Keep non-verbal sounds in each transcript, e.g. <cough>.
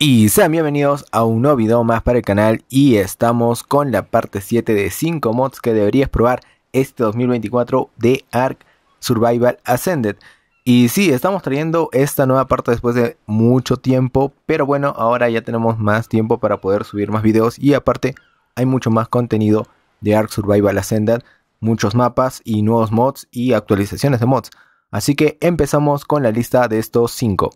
Y sean bienvenidos a un nuevo video más para el canal y estamos con la parte 7 de 5 mods que deberías probar este 2024 de Ark Survival Ascended. Y sí, estamos trayendo esta nueva parte después de mucho tiempo, pero bueno, ahora ya tenemos más tiempo para poder subir más videos y aparte hay mucho más contenido de Ark Survival Ascended, muchos mapas y nuevos mods y actualizaciones de mods. Así que empezamos con la lista de estos 5.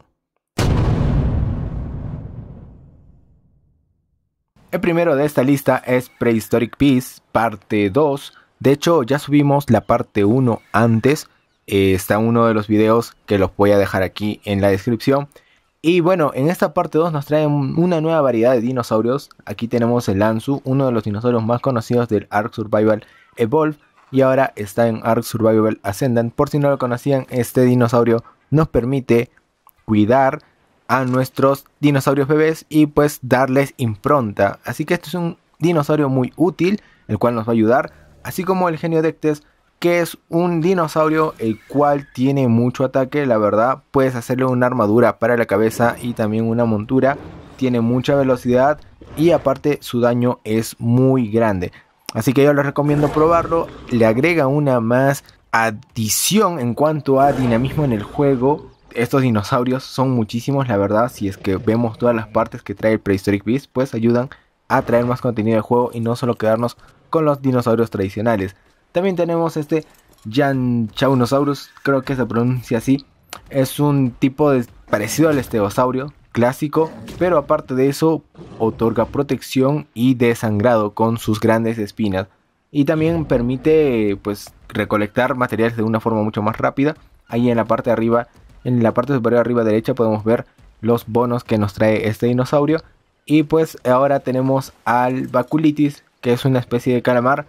El primero de esta lista es Prehistoric Peace, parte 2. De hecho, ya subimos la parte 1 antes. Eh, está uno de los videos que los voy a dejar aquí en la descripción. Y bueno, en esta parte 2 nos traen una nueva variedad de dinosaurios. Aquí tenemos el Anzu, uno de los dinosaurios más conocidos del Ark Survival Evolve. Y ahora está en Ark Survival Ascendant. Por si no lo conocían, este dinosaurio nos permite cuidar a nuestros dinosaurios bebés y pues darles impronta. Así que este es un dinosaurio muy útil, el cual nos va a ayudar, así como el genio Dectes, que es un dinosaurio el cual tiene mucho ataque, la verdad, puedes hacerle una armadura para la cabeza y también una montura, tiene mucha velocidad y aparte su daño es muy grande. Así que yo les recomiendo probarlo, le agrega una más adición en cuanto a dinamismo en el juego estos dinosaurios son muchísimos, la verdad, si es que vemos todas las partes que trae el Prehistoric Beast, pues ayudan a traer más contenido al juego y no solo quedarnos con los dinosaurios tradicionales. También tenemos este Janchaunosaurus, creo que se pronuncia así. Es un tipo de, parecido al Esteosaurio clásico, pero aparte de eso otorga protección y desangrado con sus grandes espinas. Y también permite pues recolectar materiales de una forma mucho más rápida. Ahí en la parte de arriba en la parte superior arriba derecha podemos ver los bonos que nos trae este dinosaurio. Y pues ahora tenemos al Baculitis, que es una especie de calamar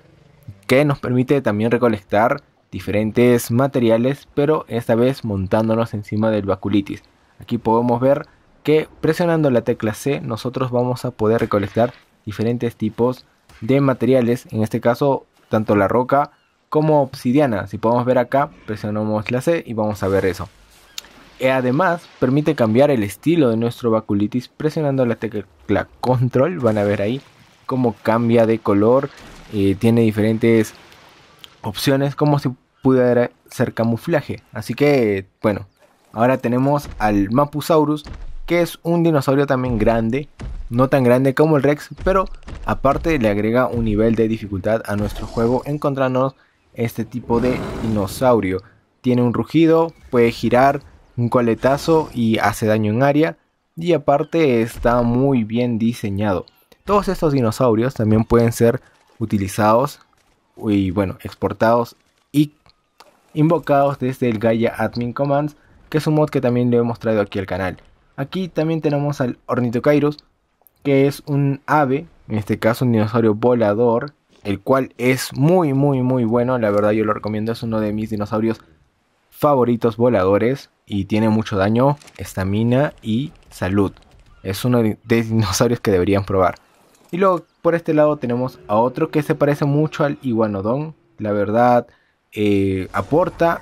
que nos permite también recolectar diferentes materiales, pero esta vez montándonos encima del Baculitis. Aquí podemos ver que presionando la tecla C nosotros vamos a poder recolectar diferentes tipos de materiales, en este caso tanto la roca como obsidiana. Si podemos ver acá, presionamos la C y vamos a ver eso. E además, permite cambiar el estilo de nuestro Baculitis presionando la tecla Control. Van a ver ahí cómo cambia de color. Eh, tiene diferentes opciones como si pudiera ser camuflaje. Así que, bueno, ahora tenemos al Mapusaurus, que es un dinosaurio también grande. No tan grande como el Rex, pero aparte le agrega un nivel de dificultad a nuestro juego encontrándonos este tipo de dinosaurio. Tiene un rugido, puede girar un coletazo y hace daño en área. Y aparte está muy bien diseñado. Todos estos dinosaurios también pueden ser utilizados y bueno, exportados y invocados desde el Gaia Admin Commands, que es un mod que también le hemos traído aquí al canal. Aquí también tenemos al Ornitocairus, que es un ave, en este caso un dinosaurio volador, el cual es muy muy muy bueno, la verdad yo lo recomiendo, es uno de mis dinosaurios favoritos voladores y tiene mucho daño, estamina y salud. Es uno de dinosaurios que deberían probar. Y luego por este lado tenemos a otro que se parece mucho al iguanodón. La verdad, eh, aporta,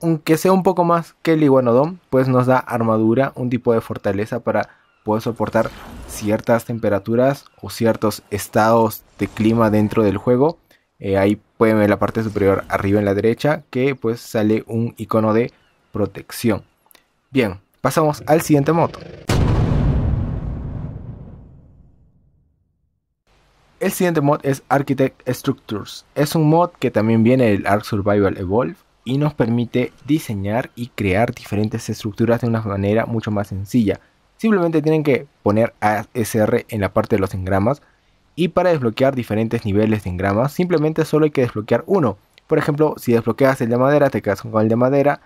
aunque sea un poco más que el iguanodón, pues nos da armadura, un tipo de fortaleza para poder soportar ciertas temperaturas o ciertos estados de clima dentro del juego. Eh, ahí pueden ver la parte superior arriba en la derecha que pues sale un icono de protección. Bien, pasamos al siguiente mod El siguiente mod es Architect Structures. Es un mod que también viene del Ark Survival Evolve y nos permite diseñar y crear diferentes estructuras de una manera mucho más sencilla. Simplemente tienen que poner ASR en la parte de los engramas y para desbloquear diferentes niveles de engramas, simplemente solo hay que desbloquear uno. Por ejemplo, si desbloqueas el de madera, te quedas con el de madera.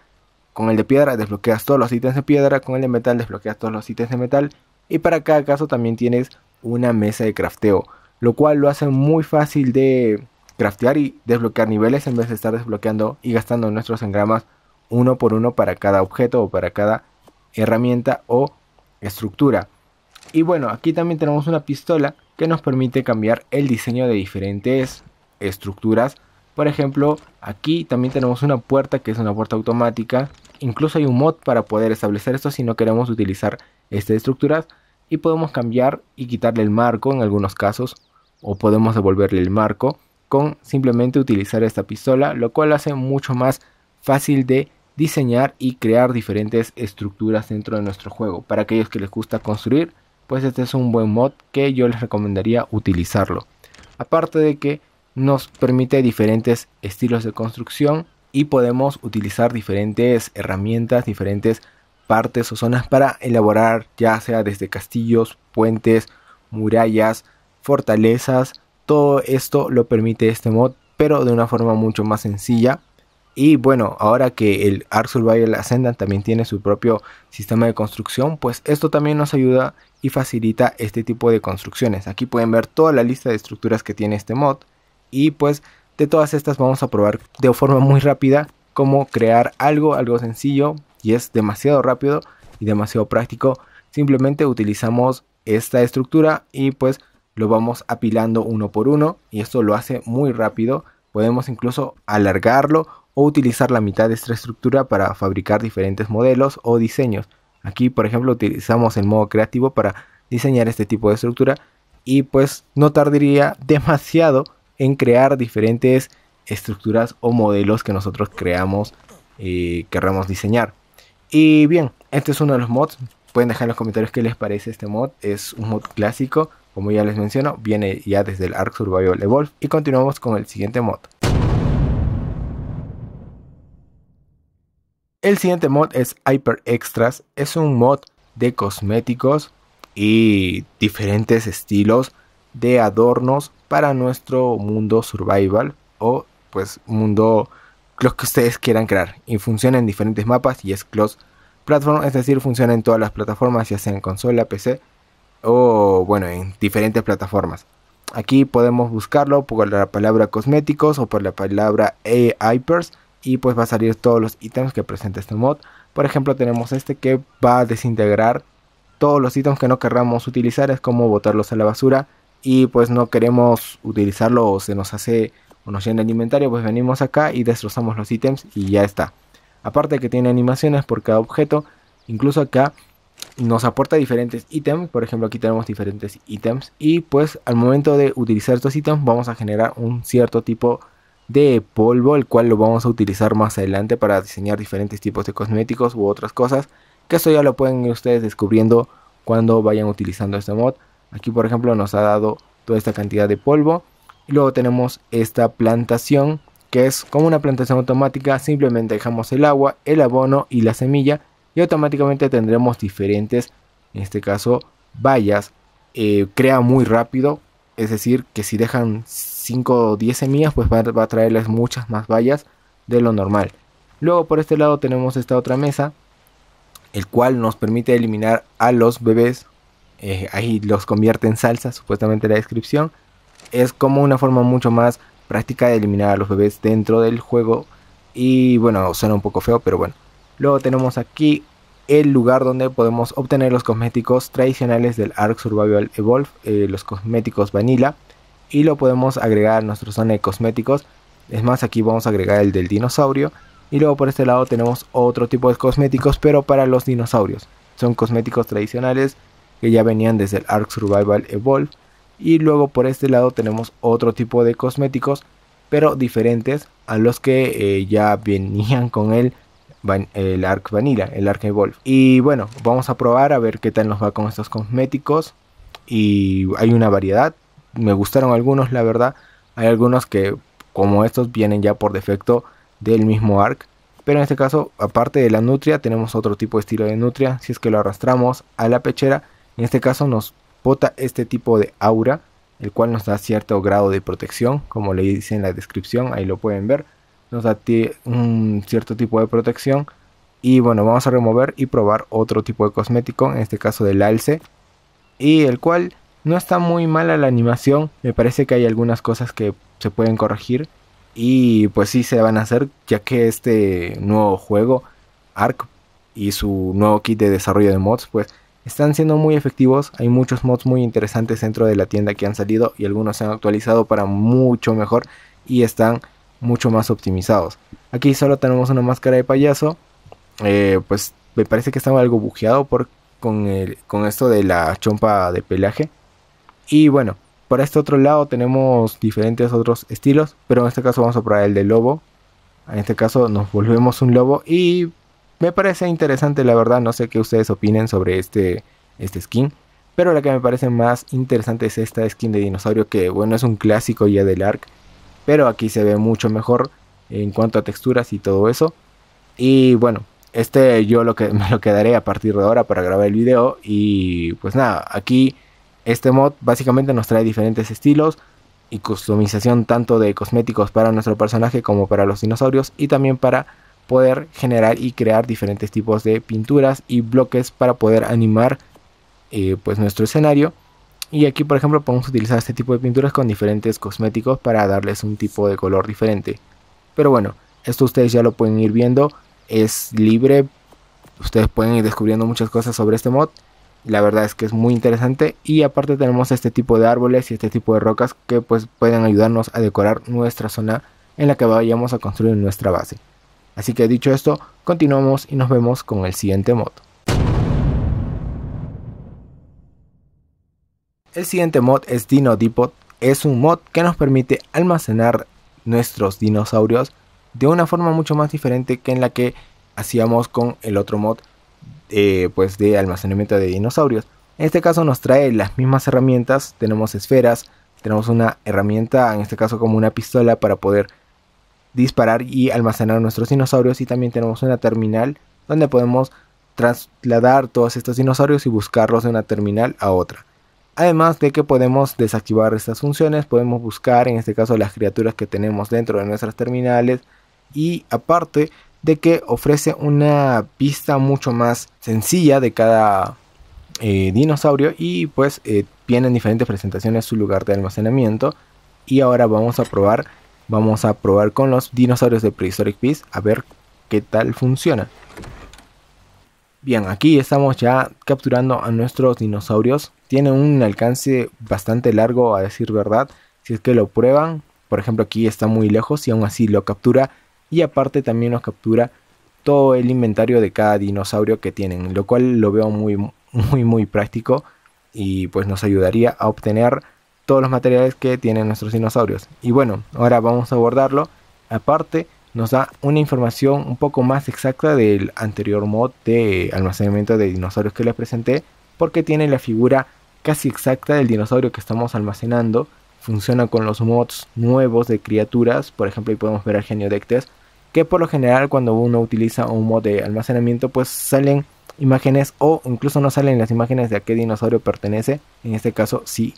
Con el de piedra desbloqueas todos los ítems de piedra. Con el de metal desbloqueas todos los ítems de metal. Y para cada caso también tienes una mesa de crafteo. Lo cual lo hace muy fácil de craftear y desbloquear niveles en vez de estar desbloqueando y gastando nuestros engramas uno por uno para cada objeto o para cada herramienta o estructura. Y bueno, aquí también tenemos una pistola que nos permite cambiar el diseño de diferentes estructuras. Por ejemplo, aquí también tenemos una puerta que es una puerta automática. Incluso hay un mod para poder establecer esto si no queremos utilizar estas estructuras. Y podemos cambiar y quitarle el marco en algunos casos. O podemos devolverle el marco con simplemente utilizar esta pistola. Lo cual hace mucho más fácil de diseñar y crear diferentes estructuras dentro de nuestro juego. Para aquellos que les gusta construir pues este es un buen mod que yo les recomendaría utilizarlo. Aparte de que nos permite diferentes estilos de construcción y podemos utilizar diferentes herramientas, diferentes partes o zonas para elaborar ya sea desde castillos, puentes, murallas, fortalezas, todo esto lo permite este mod pero de una forma mucho más sencilla y bueno, ahora que el Ark Survival Ascendant también tiene su propio sistema de construcción, pues esto también nos ayuda y facilita este tipo de construcciones. Aquí pueden ver toda la lista de estructuras que tiene este mod y pues de todas estas vamos a probar de forma muy rápida cómo crear algo, algo sencillo y es demasiado rápido y demasiado práctico. Simplemente utilizamos esta estructura y pues lo vamos apilando uno por uno y esto lo hace muy rápido. Podemos incluso alargarlo utilizar la mitad de esta estructura para fabricar diferentes modelos o diseños. Aquí, por ejemplo, utilizamos el modo creativo para diseñar este tipo de estructura y pues no tardaría <laughs> demasiado en crear diferentes estructuras o modelos que nosotros creamos y eh, querramos diseñar. Y bien, este es uno de los mods. Pueden dejar en los comentarios qué les parece este mod. Es un mod clásico, como ya les menciono, viene ya desde el Ark Survival Evolve. Y continuamos con el siguiente mod. El siguiente mod es Hyper Extras. Es un mod de cosméticos y diferentes estilos de adornos para nuestro mundo survival o pues mundo los que ustedes quieran crear y funciona en diferentes mapas y es close platform es decir funciona en todas las plataformas ya sea en consola pc o bueno en diferentes plataformas aquí podemos buscarlo por la palabra cosméticos o por la palabra eh, hypers y pues va a salir todos los ítems que presenta este mod. Por ejemplo tenemos este que va a desintegrar todos los ítems que no querramos utilizar, es como botarlos a la basura y pues no queremos utilizarlo o se nos hace o nos llena el inventario, pues venimos acá y destrozamos los ítems y ya está. Aparte que tiene animaciones por cada objeto, incluso acá nos aporta diferentes ítems, por ejemplo aquí tenemos diferentes ítems y pues al momento de utilizar estos ítems vamos a generar un cierto tipo de de polvo, el cual lo vamos a utilizar más adelante para diseñar diferentes tipos de cosméticos u otras cosas, que eso ya lo pueden ir ustedes descubriendo cuando vayan utilizando este mod. Aquí por ejemplo nos ha dado toda esta cantidad de polvo. Y luego tenemos esta plantación, que es como una plantación automática, simplemente dejamos el agua, el abono y la semilla y automáticamente tendremos diferentes, en este caso, vallas. Eh, crea muy rápido, es decir, que si dejan 5 o 10 semillas, pues va, a traerles muchas más vallas de lo normal. Luego por este lado tenemos esta otra mesa, el cual nos permite eliminar a los bebés. Eh, ahí los convierte en salsa, supuestamente la descripción. Es como una forma mucho más práctica de eliminar a los bebés dentro del juego. Y bueno, suena un poco feo, pero bueno. Luego tenemos aquí el lugar donde podemos obtener los cosméticos tradicionales del Ark Survival Evolve, eh, los cosméticos vanilla y lo podemos agregar a nuestro zona de cosméticos. Es más, aquí vamos a agregar el del dinosaurio. Y luego por este lado tenemos otro tipo de cosméticos, pero para los dinosaurios. Son cosméticos tradicionales que ya venían desde el Ark Survival Evolve. Y luego por este lado tenemos otro tipo de cosméticos, pero diferentes a los que eh, ya venían con el, el Ark Vanilla, el Ark Evolve. Y bueno, vamos a probar a ver qué tal nos va con estos cosméticos. Y hay una variedad, me gustaron algunos, la verdad. Hay algunos que, como estos, vienen ya por defecto del mismo arc. Pero en este caso, aparte de la nutria, tenemos otro tipo de estilo de nutria. Si es que lo arrastramos a la pechera, en este caso nos bota este tipo de aura, el cual nos da cierto grado de protección, como le dice en la descripción, ahí lo pueden ver. Nos da un cierto tipo de protección. Y bueno, vamos a remover y probar otro tipo de cosmético, en este caso del alce. Y el cual no está muy mala la animación, me parece que hay algunas cosas que se pueden corregir y pues sí se van a hacer ya que este nuevo juego, Ark y su nuevo kit de desarrollo de mods, pues están siendo muy efectivos, hay muchos mods muy interesantes dentro de la tienda que han salido y algunos se han actualizado para mucho mejor y están mucho más optimizados. Aquí solo tenemos una máscara de payaso, eh, pues me parece que estaba algo bujeado por, con, el, con esto de la chompa de pelaje y bueno, para este otro lado tenemos diferentes otros estilos, pero en este caso vamos a probar el de lobo. En este caso nos volvemos un lobo y me parece interesante la verdad, no sé qué ustedes opinen sobre este, este skin. Pero la que me parece más interesante es esta skin de dinosaurio que bueno es un clásico ya del ARC. Pero aquí se ve mucho mejor en cuanto a texturas y todo eso. Y bueno, este yo lo que, <laughs> me lo quedaré a partir de ahora para grabar el video. Y pues nada, aquí este mod básicamente nos trae diferentes estilos y customización tanto de cosméticos para nuestro personaje como para los dinosaurios y también para poder generar y crear diferentes tipos de pinturas y bloques para poder animar eh, pues nuestro escenario y aquí por ejemplo podemos utilizar este tipo de pinturas con diferentes cosméticos para darles un tipo de color diferente pero bueno esto ustedes ya lo pueden ir viendo es libre ustedes pueden ir descubriendo muchas cosas sobre este mod la verdad es que es muy interesante y aparte tenemos este tipo de árboles y este tipo de rocas que pues pueden ayudarnos a decorar nuestra zona en la que vayamos a construir nuestra base. Así que dicho esto, continuamos y nos vemos con el siguiente mod. El siguiente mod es Dino Depot, es un mod que nos permite almacenar nuestros dinosaurios de una forma mucho más diferente que en la que hacíamos con el otro mod eh, pues de almacenamiento de dinosaurios. En este caso nos trae las mismas herramientas, tenemos esferas, tenemos una herramienta, en este caso como una pistola para poder disparar y almacenar nuestros dinosaurios y también tenemos una terminal donde podemos trasladar todos estos dinosaurios y buscarlos de una terminal a otra. Además de que podemos desactivar estas funciones, podemos buscar en este caso las criaturas que tenemos dentro de nuestras terminales y aparte de que ofrece una pista mucho más sencilla de cada eh, dinosaurio y pues eh, tiene en diferentes presentaciones su lugar de almacenamiento y ahora vamos a probar vamos a probar con los dinosaurios de Prehistoric Beast a ver qué tal funciona bien aquí estamos ya capturando a nuestros dinosaurios tiene un alcance bastante largo a decir verdad si es que lo prueban por ejemplo aquí está muy lejos y aún así lo captura y aparte también nos captura todo el inventario de cada dinosaurio que tienen, lo cual lo veo muy muy muy práctico y pues nos ayudaría a obtener todos los materiales que tienen nuestros dinosaurios. Y bueno, ahora vamos a abordarlo. Aparte nos da una información un poco más exacta del anterior mod de almacenamiento de dinosaurios que les presenté, porque tiene la figura casi exacta del dinosaurio que estamos almacenando. Funciona con los mods nuevos de criaturas, por ejemplo, ahí podemos ver al genio Dectes, que por lo general cuando uno utiliza un mod de almacenamiento pues salen imágenes o incluso no salen las imágenes de a qué dinosaurio pertenece, en este caso sí.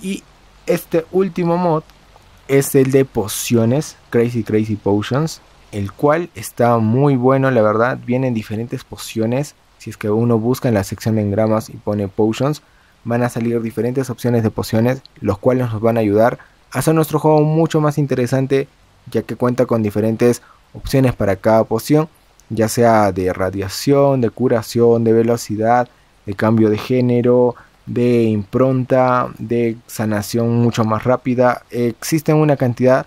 Y este último mod es el de pociones, Crazy Crazy Potions, el cual está muy bueno, la verdad, vienen diferentes pociones, si es que uno busca en la sección en engramas y pone potions, van a salir diferentes opciones de pociones, los cuales nos van a ayudar hace nuestro juego mucho más interesante ya que cuenta con diferentes opciones para cada poción, ya sea de radiación, de curación, de velocidad, de cambio de género, de impronta, de sanación mucho más rápida. Existen una cantidad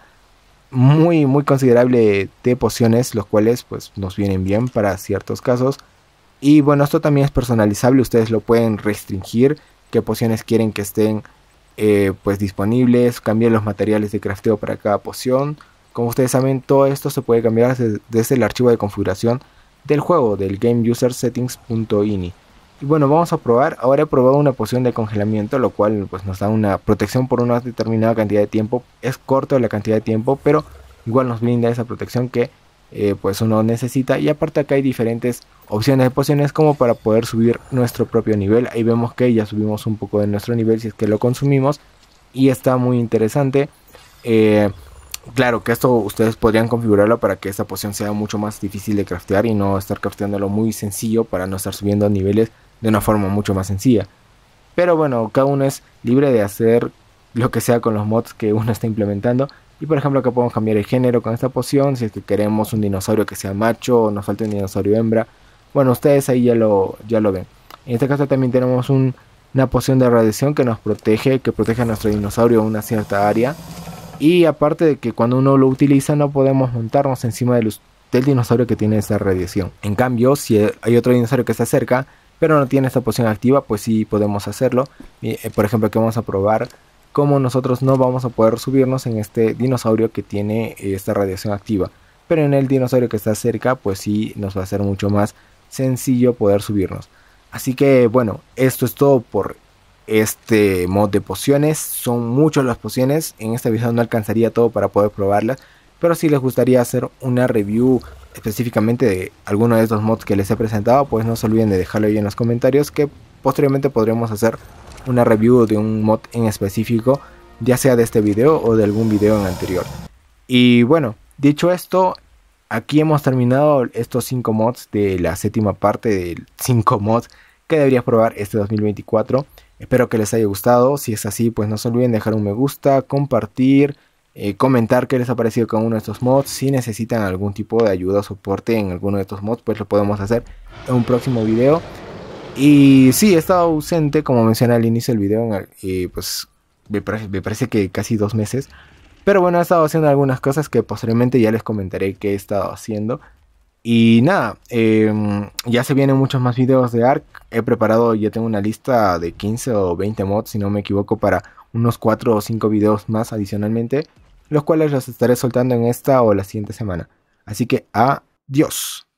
muy muy considerable de pociones, los cuales pues nos vienen bien para ciertos casos. Y bueno, esto también es personalizable, ustedes lo pueden restringir qué pociones quieren que estén eh, pues disponibles, cambiar los materiales de crafteo para cada poción. Como ustedes saben, todo esto se puede cambiar desde, el archivo de configuración del juego, del gameusersettings.ini. Y bueno, vamos a probar. Ahora he probado una poción de congelamiento, lo cual pues, nos da una protección por una determinada cantidad de tiempo. Es corto la cantidad de tiempo, pero igual nos brinda esa protección que eh, pues uno necesita. Y aparte acá hay diferentes opciones de pociones como para poder subir nuestro propio nivel. Ahí vemos que ya subimos un poco de nuestro nivel si es que lo consumimos. Y está muy interesante. Eh, claro que esto ustedes podrían configurarlo para que esta poción sea mucho más difícil de craftear y no estar crafteándolo muy sencillo para no estar subiendo niveles de una forma mucho más sencilla. Pero bueno, cada uno es libre de hacer lo que sea con los mods que uno está implementando. Y por ejemplo acá podemos cambiar el género con esta poción, si es que queremos un dinosaurio que sea macho o nos falta un dinosaurio hembra bueno, ustedes ahí ya lo, ya lo ven. En este caso también tenemos una poción de radiación que nos protege, que protege a nuestro dinosaurio en una cierta área. Y aparte de que cuando uno lo utiliza no podemos montarnos encima del, dinosaurio que tiene esta radiación. En cambio, si hay otro dinosaurio que está cerca pero no tiene esta poción activa, pues sí podemos hacerlo. Eh, por ejemplo, aquí vamos a probar cómo nosotros no vamos a poder subirnos en este dinosaurio que tiene eh, esta radiación activa. Pero en el dinosaurio que está cerca, pues sí nos va a hacer mucho más sencillo poder subirnos. Así que bueno, esto es todo por este mod de pociones. Son muchas las pociones. En este video no alcanzaría todo para poder probarlas. Pero si les gustaría hacer una review específicamente de alguno de estos mods que les he presentado, pues no se olviden de dejarlo ahí en los comentarios que posteriormente podremos hacer una review de un mod en específico, ya sea de este video o de algún video anterior. Y bueno, dicho esto, aquí hemos terminado estos 5 mods de la séptima parte del 5 mods que deberías probar este 2024. Espero que les haya gustado. Si es así, pues no se olviden dejar un me gusta, compartir, eh, comentar qué les ha parecido con uno de estos mods. Si necesitan algún tipo de ayuda o soporte en alguno de estos mods, pues lo podemos hacer en un próximo video. Y sí, he estado ausente, como mencioné al inicio del video, eh, pues me parece que casi dos meses. Pero bueno, he estado haciendo algunas cosas que posteriormente ya les comentaré que he estado haciendo. Y nada, em, ya se vienen muchos más videos de ARC. He preparado, ya tengo una lista de 15 o 20 mods, si no me equivoco, para unos 4 o 5 videos más adicionalmente, los cuales los estaré soltando en esta o la siguiente semana. Así que adiós.